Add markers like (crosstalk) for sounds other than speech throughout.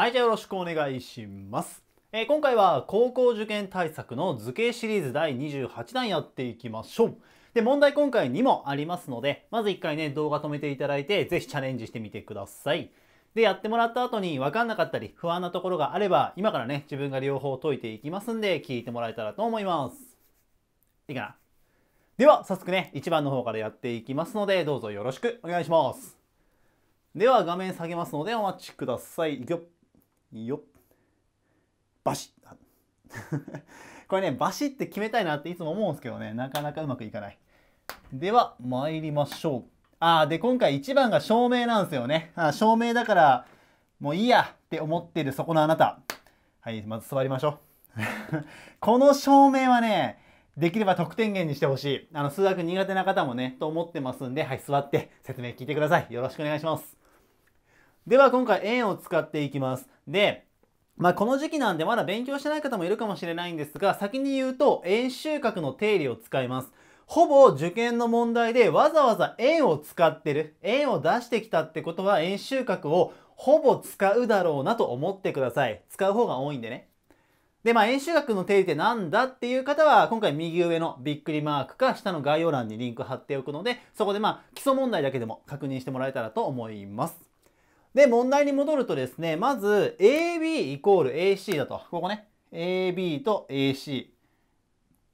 はい、じゃあよろしくお願いします。えー、今回は高校受験対策の図形シリーズ第28弾やっていきましょう。で、問題今回にもありますので、まず1回ね、動画止めていただいて、ぜひチャレンジしてみてください。で、やってもらった後に分かんなかったり、不安なところがあれば、今からね、自分が両方解いていきますんで、聞いてもらえたらと思います。いいかなでは、早速ね、1番の方からやっていきますので、どうぞよろしくお願いします。では、画面下げますので、お待ちください。いくよ。よっ。バシッ。(laughs) これね、バシッて決めたいなっていつも思うんですけどね、なかなかうまくいかない。では、参りましょう。あー、で、今回1番が照明なんですよね。あ照明だから、もういいやって思ってるそこのあなた。はい、まず座りましょう。(laughs) この照明はね、できれば得点源にしてほしい。あの、数学苦手な方もね、と思ってますんで、はい、座って説明聞いてください。よろしくお願いします。では今回円を使っていきます。で、まあ、この時期なんでまだ勉強してない方もいるかもしれないんですが、先に言うと円収穫の定理を使います。ほぼ受験の問題でわざわざ円を使ってる、円を出してきたってことは円収穫をほぼ使うだろうなと思ってください。使う方が多いんでね。で、まあ、円周学の定理って何だっていう方は、今回右上のびっくりマークか下の概要欄にリンク貼っておくので、そこでまあ、基礎問題だけでも確認してもらえたらと思います。で、問題に戻るとですね、まず AB イコール AC だと。ここね。AB と AC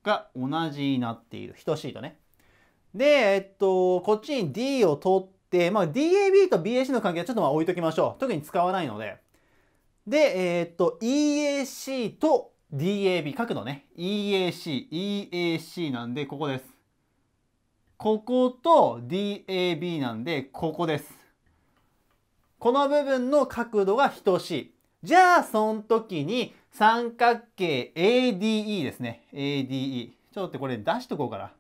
が同じになっている。等しいとね。で、えっと、こっちに D を取って、まあ、DAB と BAC の関係はちょっとまあ置いときましょう。特に使わないので。で、えー、っと、EAC と DAB、角度ね。EAC、EAC なんで、ここです。ここと DAB なんで、ここです。この部分の角度が等しい。じゃあ、その時に三角形 ADE ですね。ADE。ちょっとこれ出しとこうかな。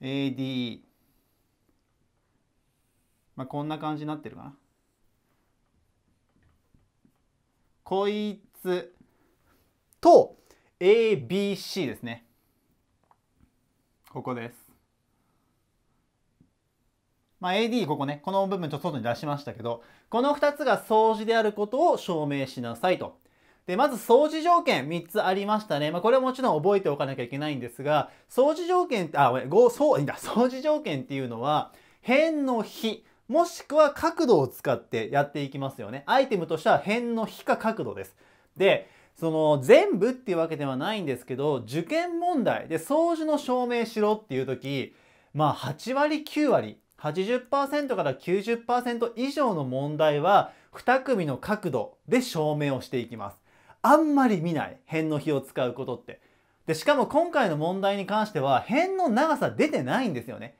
ADE。まあ、こんな感じになってるかな。こいつと ABC ですね。ここです。まあ、AD ここね、この部分ちょっと外に出しましたけど、この2つが相似であることを証明しなさいと。で、まず相似条件3つありましたね。まあ、これはもちろん覚えておかなきゃいけないんですが、相似条件、あ、ごめん、そう、いいんだ。相似条件っていうのは、辺の比、もしくは角度を使ってやっていきますよね。アイテムとしては辺の比か角度です。で、その全部っていうわけではないんですけど、受験問題で相似の証明しろっていう時、まあ8割9割80%から90%以上の問題は2組の角度で証明をしていきます。あんまり見ない辺の比を使うことって。で、しかも今回の問題に関しては辺の長さ出てないんですよね。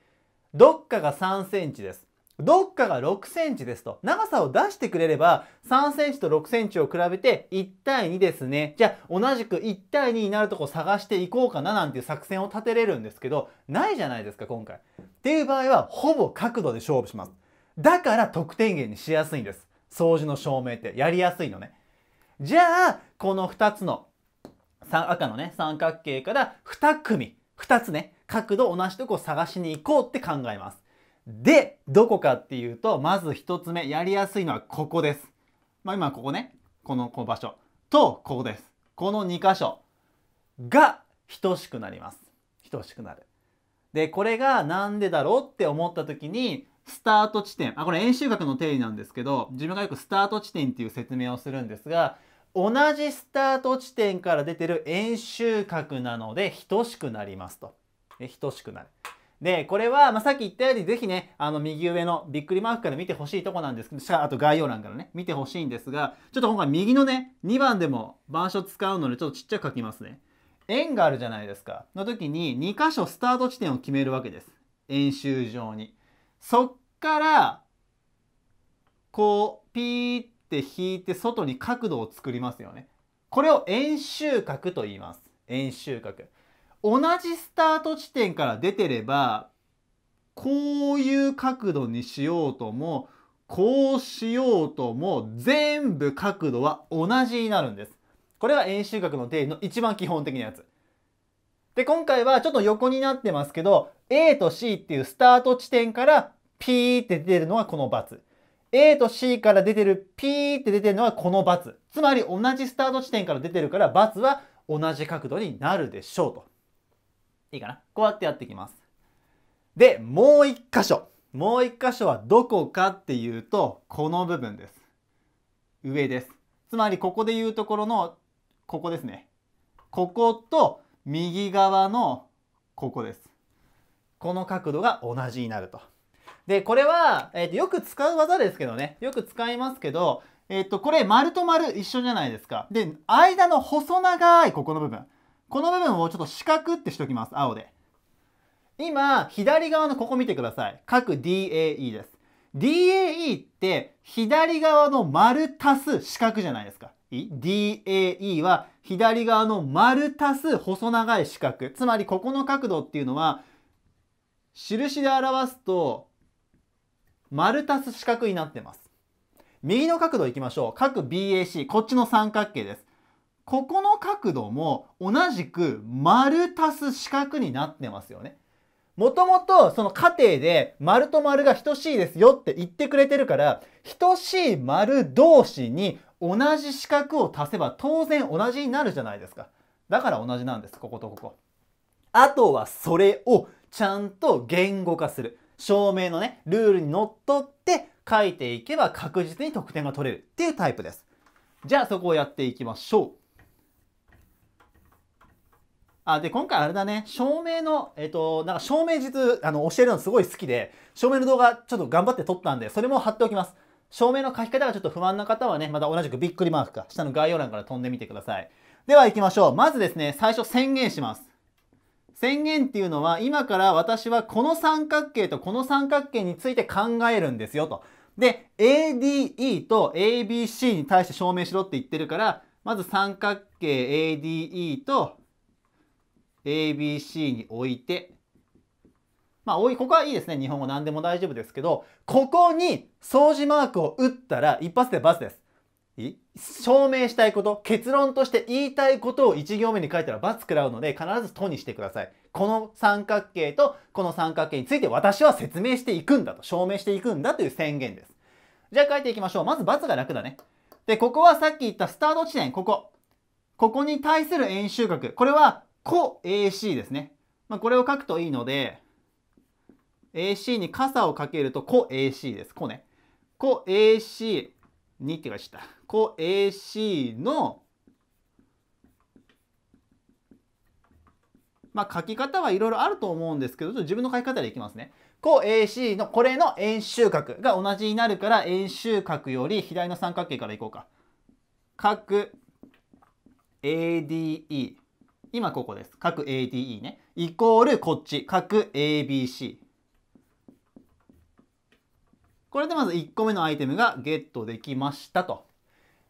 どっかが3センチです。どっかが6センチですと。長さを出してくれれば、3センチと6センチを比べて1対2ですね。じゃあ、同じく1対2になるとこ探していこうかななんていう作戦を立てれるんですけど、ないじゃないですか、今回。っていう場合は、ほぼ角度で勝負します。だから得点源にしやすいんです。掃除の証明ってやりやすいのね。じゃあ、この2つの、赤のね、三角形から2組、2つね、角度同じとこ探しに行こうって考えます。で、どこかっていうと、まず1つ目、やりやすいのはここです。まあ、今ここね、このこの場所とここです。この2箇所が等しくなります。等しくなる。で、これが何でだろうって思った時に、スタート地点、あ、これ演習学の定理なんですけど、自分がよくスタート地点っていう説明をするんですが、同じスタート地点から出てる円周角なので等しくなりますと。等しくなる。で、これは、まあ、さっき言ったように、ぜひね、あの、右上のびっくりマークから見てほしいとこなんですけど、あと概要欄からね、見てほしいんですが、ちょっと今回右のね、2番でも板書使うので、ちょっとちっちゃく書きますね。円があるじゃないですか。の時に、2箇所スタート地点を決めるわけです。円周上に。そっから、こう、ピーって引いて、外に角度を作りますよね。これを円周角と言います。円周角。同じスタート地点から出てればこういう角度にしようともこうしようとも全部角度は同じになるんです。これは円周角の定理の一番基本的なやつ。で今回はちょっと横になってますけど A と C っていうスタート地点からピーって出てるのはこのバツ。A と C から出てるピーって出てるのはこのバツ。つまり同じスタート地点から出てるからバツは同じ角度になるでしょうと。いいかなこうやってやっていきます。で、もう一箇所。もう一箇所はどこかっていうと、この部分です。上です。つまりここで言うところの、ここですね。ここと右側のここです。この角度が同じになると。で、これは、えー、とよく使う技ですけどね。よく使いますけど、えっ、ー、と、これ丸と丸一緒じゃないですか。で、間の細長いここの部分。この部分をちょっと四角ってしておきます。青で。今、左側のここ見てください。各 DAE です。DAE って左側の丸足す四角じゃないですか。DAE は左側の丸足す細長い四角。つまりここの角度っていうのは、印で表すと、丸足す四角になってます。右の角度行きましょう。各 BAC、こっちの三角形です。ここの角度も同じく丸足す四角になってますよね。もともとその過程で丸と丸が等しいですよって言ってくれてるから等しい丸同士に同じ四角を足せば当然同じになるじゃないですか。だから同じなんです、こことここ。あとはそれをちゃんと言語化する。証明のね、ルールにのっとって書いていけば確実に得点が取れるっていうタイプです。じゃあそこをやっていきましょう。あで今回あれだね照明のえっとなんか照明術あの教えるのすごい好きで照明の動画ちょっと頑張って撮ったんでそれも貼っておきます照明の書き方がちょっと不安な方はねまた同じくびっくりマークか下の概要欄から飛んでみてくださいでは行きましょうまずですね最初宣言します宣言っていうのは今から私はこの三角形とこの三角形について考えるんですよと。で ADE と ABC に対して証明しろって言ってるからまず三角形 ADE と ABC において、まあ、ここはいいですね。日本語何でも大丈夫ですけど、ここに掃除マークを打ったら一発でバスです。証明したいこと、結論として言いたいことを1行目に書いたら罰食らうので、必ずとにしてください。この三角形とこの三角形について私は説明していくんだと、証明していくんだという宣言です。じゃあ書いていきましょう。まず×が楽だね。で、ここはさっき言ったスタート地点、ここ。ここに対する円周角。これは個 AC ですね。まあ、これを書くといいので、AC に傘をかけると個 AC です。個ね。個 AC にって書いちゃった。個 AC の、まあ、書き方はいろいろあると思うんですけど、ちょっと自分の書き方でいきますね。個 AC のこれの円周角が同じになるから、円周角より左の三角形からいこうか。角 ADE。今ここです。各 ADE ね。イコールこっち。各 ABC。これでまず1個目のアイテムがゲットできましたと。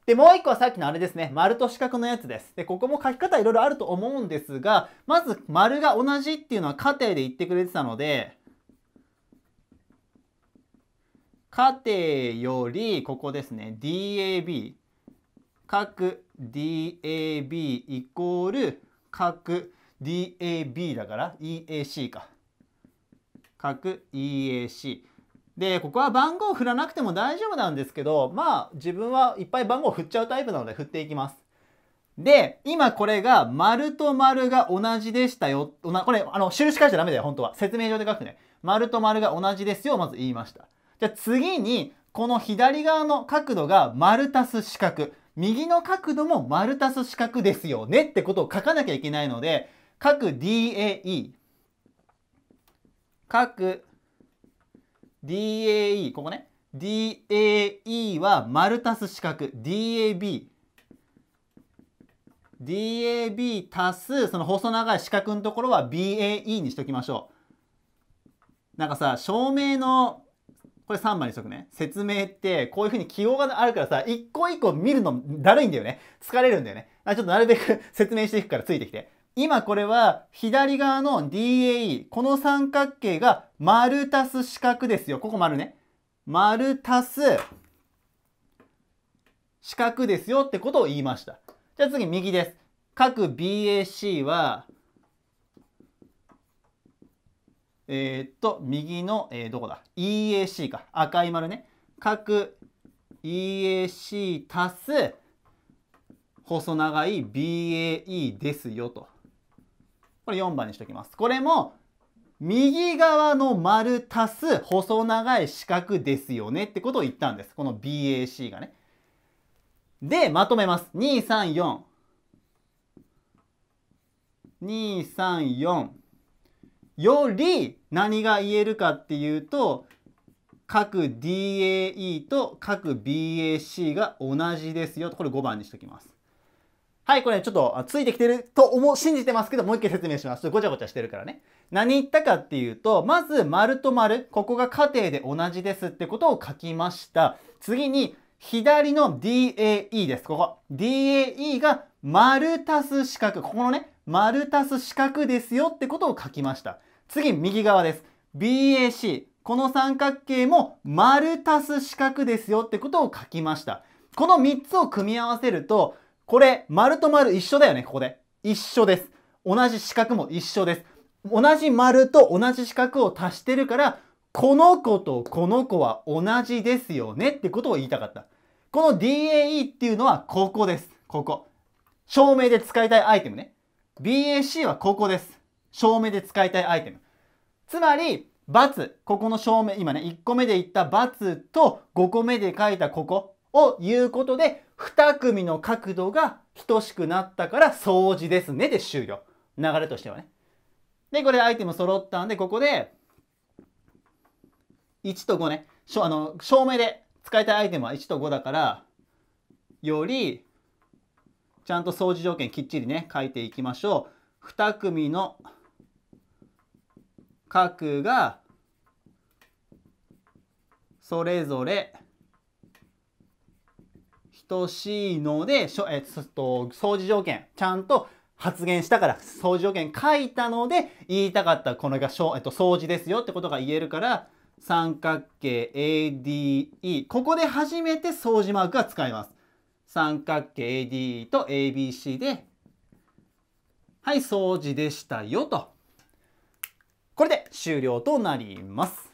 で、もう1個はさっきのあれですね。丸と四角のやつです。で、ここも書き方いろいろあると思うんですが、まず丸が同じっていうのは過程で言ってくれてたので、過程より、ここですね。DAB。各 DAB イコール角 DAB だから EAC か。角 EAC。で、ここは番号振らなくても大丈夫なんですけど、まあ自分はいっぱい番号振っちゃうタイプなので振っていきます。で、今これが丸と丸が同じでしたよ。これ、あの、印書いちゃダメだよ、本当は。説明上で書くね。丸と丸が同じですよ、まず言いました。じゃあ次に、この左側の角度が丸足す四角。右の角度も丸足す四角ですよねってことを書かなきゃいけないので、角 DAE、角 DAE、ここね。DAE は丸足す四角。DAB。DAB 足す、その細長い四角のところは BAE にしときましょう。なんかさ、照明のこれ3番にしとくね。説明って、こういう風に記号があるからさ、一個一個見るのだるいんだよね。疲れるんだよね。ちょっとなるべく (laughs) 説明していくからついてきて。今これは左側の DAE、この三角形が丸足す四角ですよ。ここ丸ね。丸足す四角ですよってことを言いました。じゃあ次右です。各 BAC はえー、っと、右の、えー、どこだ ?EAC か。赤い丸ね。角 EAC 足す細長い BAE ですよと。これ4番にしておきます。これも右側の丸足す細長い四角ですよねってことを言ったんです。この BAC がね。で、まとめます。2、3、4。2、3、4。より何が言えるかっていうと各 DAE と各 BAC が同じですよとこれ5番にしときます。はい、これちょっとついてきてると思う、信じてますけど、もう一回説明します。ごちゃごちゃしてるからね。何言ったかっていうと、まず丸と丸、ここが家庭で同じですってことを書きました。次に、左の DAE です。ここ。DAE が丸足す四角。ここのね、丸足す四角ですよってことを書きました。次、右側です。BAC。この三角形も丸足す四角ですよってことを書きました。この3つを組み合わせると、これ、丸と丸一緒だよね、ここで。一緒です。同じ四角も一緒です。同じ丸と同じ四角を足してるから、この子とこの子は同じですよねってことを言いたかった。この DAE っていうのはここです。ここ。照明で使いたいアイテムね。BAC はここです。証明で使いたいアイテム。つまり、×、ここの証明、今ね、1個目で言った×と5個目で書いたここを言うことで、2組の角度が等しくなったから相似ですねで終了。流れとしてはね。で、これアイテム揃ったんで、ここで、1と5ね、あの証明で使いたいアイテムは1と5だから、より、ちゃんと相似条件きっちりね、書いていきましょう。2組の角がそれぞれ等しいので、しょえっと、掃除条件、ちゃんと発言したから、掃除条件書いたので、言いたかったこのがしょ、えっと、掃除ですよってことが言えるから、三角形 ADE。ここで初めて掃除マークが使います。三角形 ADE と ABC で、はい、掃除でしたよと。これで終了となります。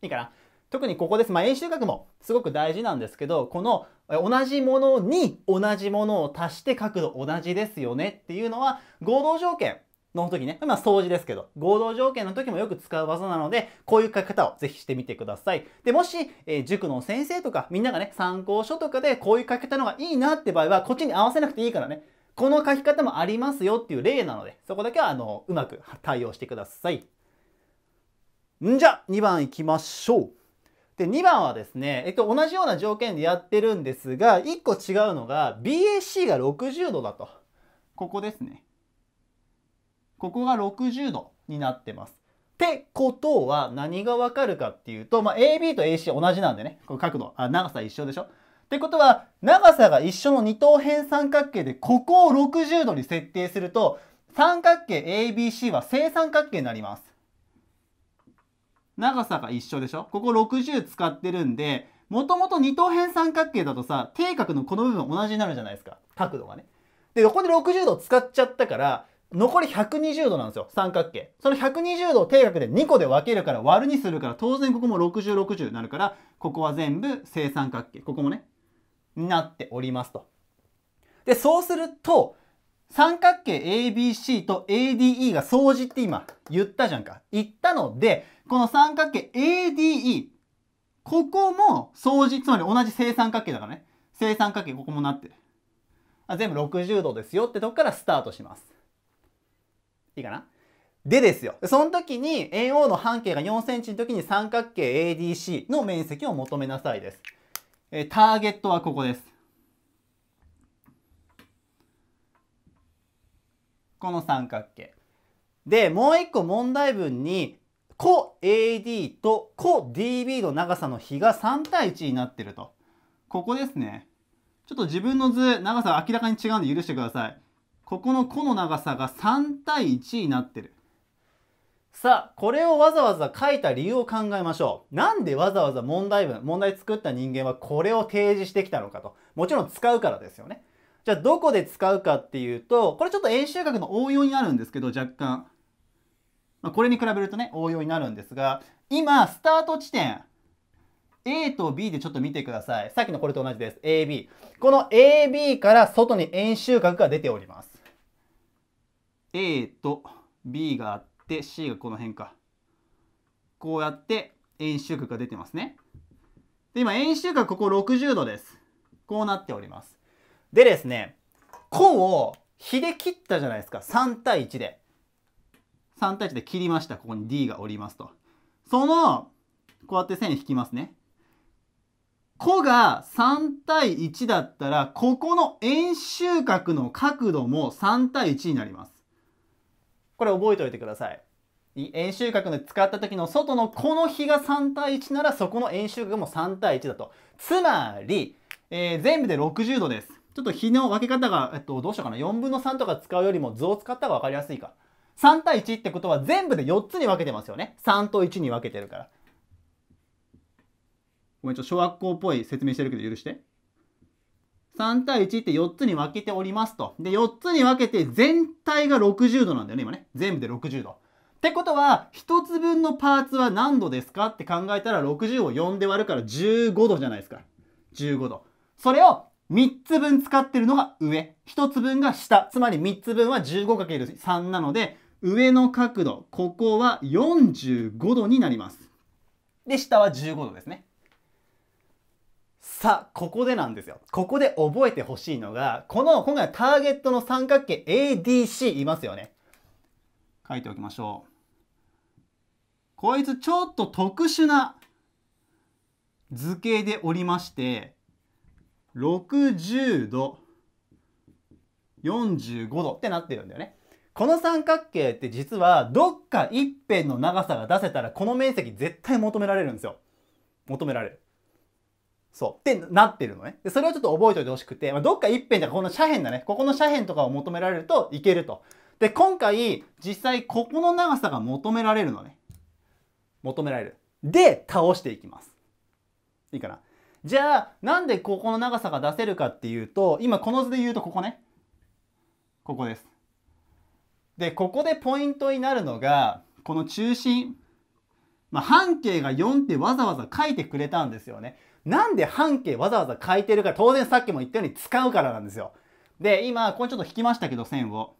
いいかな特にここです。まあ、演習学もすごく大事なんですけど、この同じものに同じものを足して角度同じですよねっていうのは合同条件の時ね、まあ、掃除ですけど、合同条件の時もよく使う技なので、こういう書き方を是非してみてください。で、もし、えー、塾の先生とか、みんながね、参考書とかでこういう書き方のがいいなって場合は、こっちに合わせなくていいからね、この書き方もありますよっていう例なので、そこだけはあのうまく対応してください。んじゃ、2番いきましょう。で、2番はですね、えっと、同じような条件でやってるんですが、1個違うのが、BAC が60度だと。ここですね。ここが60度になってます。ってことは何がわかるかっていうと、まあ、AB と AC 同じなんでね、この角度、あ長さ一緒でしょってことは長さが一緒の二等辺三角形でここを60度に設定すると三角形 ABC は正三角形になります。長さが一緒でしょここ60使ってるんでもともと二等辺三角形だとさ底角のこの部分同じになるじゃないですか角度がね。でここで60度使っちゃったから残り120度なんですよ三角形その120度を定角で2個で分けるから割るにするから当然ここも6060 60になるからここは全部正三角形ここもねになっておりますと。で、そうすると、三角形 ABC と ADE が相似って今言ったじゃんか。言ったので、この三角形 ADE、ここも相似、つまり同じ正三角形だからね。正三角形ここもなってる。あ全部60度ですよってとこからスタートします。いいかなでですよ。その時に a o の半径が4センチの時に三角形 ADC の面積を求めなさいです。えー、ターゲットはここです。この三角形。で、もう一個問題文に、個 AD と個 DB の長さの比が3対1になってると。ここですね。ちょっと自分の図、長さが明らかに違うんで許してください。ここの個の長さが3対1になってる。さあ、これをわざわざ書いた理由を考えましょう。なんでわざわざ問題文、問題作った人間はこれを提示してきたのかと。もちろん使うからですよね。じゃあ、どこで使うかっていうと、これちょっと演習学の応用になるんですけど、若干。まあ、これに比べるとね、応用になるんですが、今、スタート地点、A と B でちょっと見てください。さっきのこれと同じです。AB。この AB から外に円周角が出ております。A と B があって、で C がこの辺かこうやって円周角が出てますねで今円周角ここ60度ですこうなっておりますでですね弧を比で切ったじゃないですか3対1で3対1で切りましたここに D がおりますとそのこうやって線引きますね弧が3対1だったらここの円周角の角度も3対1になりますこれ覚えておいてください。円周角の使った時の外のこの比が3対1ならそこの円周角も3対1だと。つまり、えー、全部で60度です。ちょっと比の分け方が、えっと、どうしようかな。4分の3とか使うよりも図を使った方が分かりやすいか。3対1ってことは全部で4つに分けてますよね。3と1に分けてるから。ごめん、ちょっと小学校っぽい説明してるけど許して。3対1って4つに分けておりますと。で、4つに分けて全体が60度なんだよね、今ね。全部で60度。ってことは、1つ分のパーツは何度ですかって考えたら、60を4で割るから15度じゃないですか。15度。それを3つ分使ってるのが上。1つ分が下。つまり3つ分は 15×3 なので、上の角度、ここは45度になります。で、下は15度ですね。さあ、ここでなんですよ。ここで覚えてほしいのが、この、今回ターゲットの三角形 ADC いますよね。書いておきましょう。こいつちょっと特殊な図形でおりまして、60度、45度ってなってるんだよね。この三角形って実はどっか一辺の長さが出せたらこの面積絶対求められるんですよ。求められる。そう。ってなってるのね。で、それをちょっと覚えておいてほしくて、まあ、どっか一辺でこの斜辺だね。ここの斜辺とかを求められるといけると。で、今回、実際ここの長さが求められるのね。求められる。で、倒していきます。いいかな。じゃあ、なんでここの長さが出せるかっていうと、今この図で言うとここね。ここです。で、ここでポイントになるのが、この中心。まあ、半径が4ってわざわざ書いてくれたんですよね。なんで半径わざわざ書いてるか、当然さっきも言ったように使うからなんですよ。で、今、これちょっと引きましたけど、線を。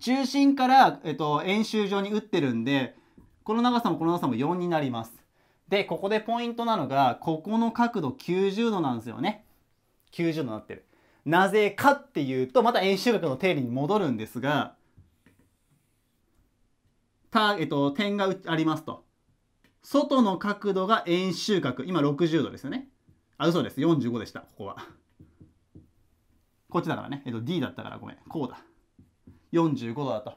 中心から、えっと、円周上に打ってるんで、この長さもこの長さも4になります。で、ここでポイントなのが、ここの角度90度なんですよね。90度になってる。なぜかっていうと、また円周角の定理に戻るんですが、た、えっと、点がありますと。外の角度が円周角。今60度ですよね。あ、嘘です。45でした。ここは。こっちだからね。えっと、D だったからごめん。こうだ。45度だと。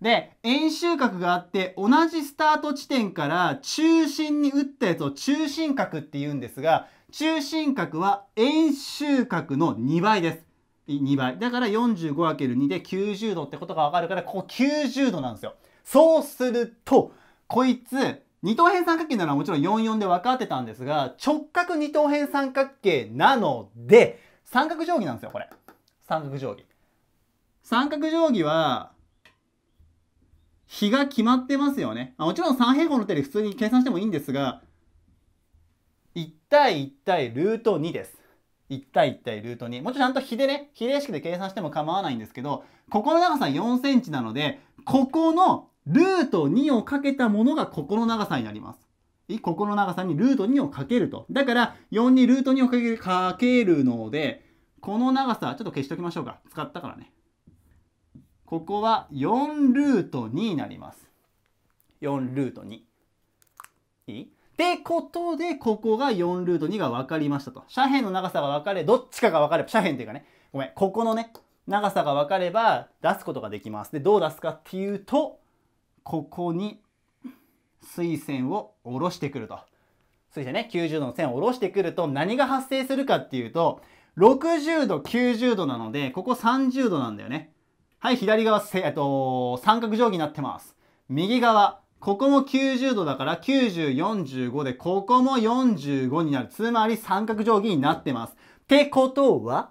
で、円周角があって、同じスタート地点から中心に打ったやつを中心角って言うんですが、中心角は円周角の2倍です。2倍。だから 45×2 で90度ってことがわかるから、ここ90度なんですよ。そうすると、こいつ、二等辺三角形ならもちろん44で分かってたんですが、直角二等辺三角形なので、三角定規なんですよ、これ。三角定規。三角定規は、比が決まってますよね。もちろん三平方の手で普通に計算してもいいんですが、1対1対ルート2です。1対1対ルート2。もちろんちゃんと比でね、比例式で計算しても構わないんですけど、ここの長さ4センチなので、ここのルート2をかけたものがここの長さになります。ここの長さにルート2をかけると。だから、4にルート2をかけるかけるので、この長さ、ちょっと消しときましょうか。使ったからね。ここは4ルート2になります。4ルート2。いいってことで、ここが4ルート2が分かりましたと。斜辺の長さが分かれ、どっちかが分かれば、斜辺っていうかね、ごめん、ここのね、長さが分かれば出すことができます。で、どう出すかっていうと、ここに水線を下ろしてくると。水線ね、90度の線を下ろしてくると何が発生するかっていうと、60度、90度なので、ここ30度なんだよね。はい、左側、えっと、三角定規になってます。右側、ここも90度だから90、45で、ここも45になる。つまり三角定規になってます。ってことは、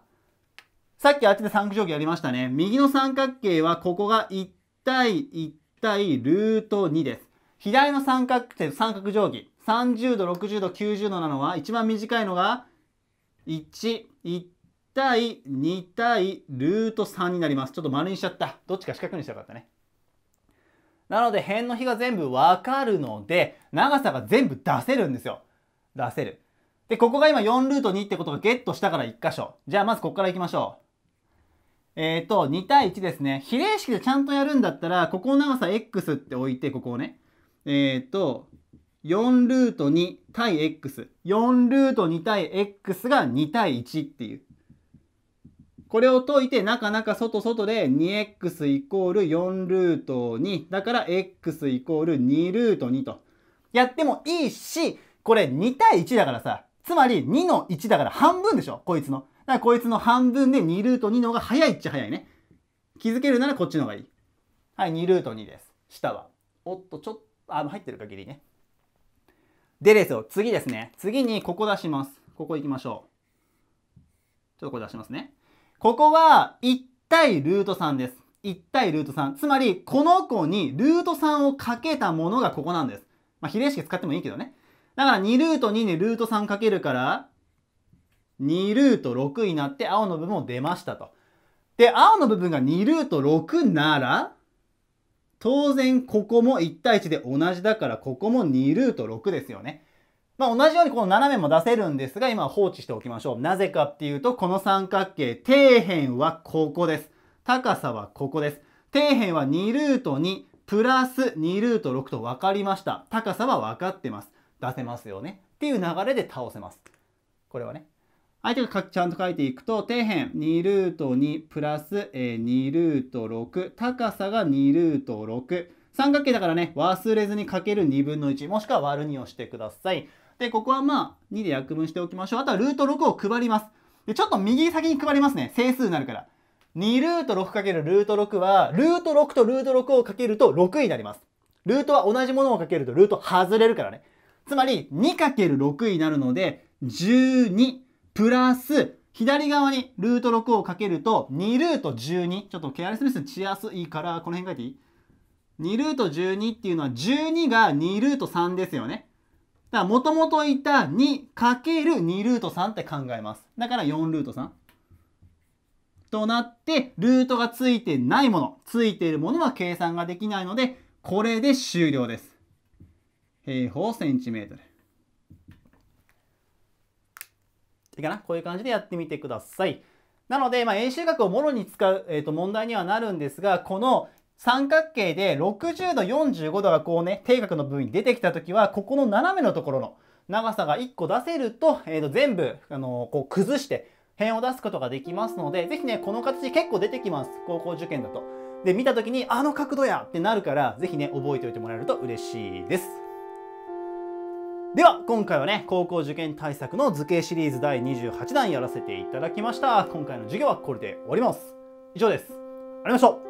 さっきあっちで三角定規やりましたね。右の三角形はここが1対1対ルート2です。左の三角点、三角定規、30度、60度、90度なのは、一番短いのが1、1対2対ルート3になります。ちょっと丸にしちゃった。どっちか四角にしたかったね。なので、辺の比が全部わかるので、長さが全部出せるんですよ。出せる。で、ここが今4ルート2ってことがゲットしたから1箇所。じゃあまずここから行きましょう。えっ、ー、と、2対1ですね。比例式でちゃんとやるんだったら、ここの長さ x って置いて、ここをね。えっ、ー、と、4ルート2対 x。4ルート2対 x が2対1っていう。これを解いて、なかなか外外で 2x イコール4ルート2。だから x イコール2ルート2と。やってもいいし、これ2対1だからさ。つまり2の1だから半分でしょこいつの。からこいつの半分で2ルート2の方が早いっちゃ早いね。気づけるならこっちの方がいい。はい、2ルート2です。下は。おっと、ちょっと、あ、入ってる限りね。でですよ、次ですね。次にここ出します。ここ行きましょう。ちょっとこれ出しますね。ここは1対ルート3です。1対ルート3。つまり、この子にルート3をかけたものがここなんです。まあ、比例式使ってもいいけどね。だから2ルート2にルート3かけるから、2ルート6になって青の部分を出ましたと。で、青の部分が2ルート6なら、当然ここも1対1で同じだからここも2ルート6ですよね。まあ同じようにこの斜めも出せるんですが今放置しておきましょう。なぜかっていうとこの三角形底辺はここです。高さはここです。底辺は2ルート2プラス2ルート6と分かりました。高さは分かってます。出せますよね。っていう流れで倒せます。これはね。相手がちゃんと書いていくと、底辺2ルート2プラス、2ルート6、高さが2ルート6。三角形だからね、忘れずにかける2分の1、もしくは割る2をしてください。で、ここはまあ、2で約分しておきましょう。あとはルート6を配ります。で、ちょっと右先に配りますね。整数になるから。2ルート6るルート6は、ルート6とルート6をかけると6になります。ルートは同じものをかけるとルート外れるからね。つまり、2る6になるので、12プラス、左側にルート6をかけると、2ルート12。ちょっとケアレスミスチアスいいから、この辺書いていい ?2 ルート12っていうのは、12が2ルート3ですよね。だから、もともといた2る2ルート3って考えます。だから4ルート3。となって、ルートがついてないもの、ついているものは計算ができないので、これで終了です。平方センチメートル。いいかなこういう感じでやってみてください。なので、まあ、円周角をもろに使う、えー、と問題にはなるんですが、この三角形で60度、45度がこうね、定角の部分に出てきたときは、ここの斜めのところの長さが1個出せると、えー、と全部、あのー、こう崩して辺を出すことができますので、ぜひね、この形結構出てきます。高校受験だと。で、見たときに、あの角度やってなるから、ぜひね、覚えておいてもらえると嬉しいです。では今回はね高校受験対策の図形シリーズ第28弾やらせていただきました今回の授業はこれで終わります以上ですありがとうございました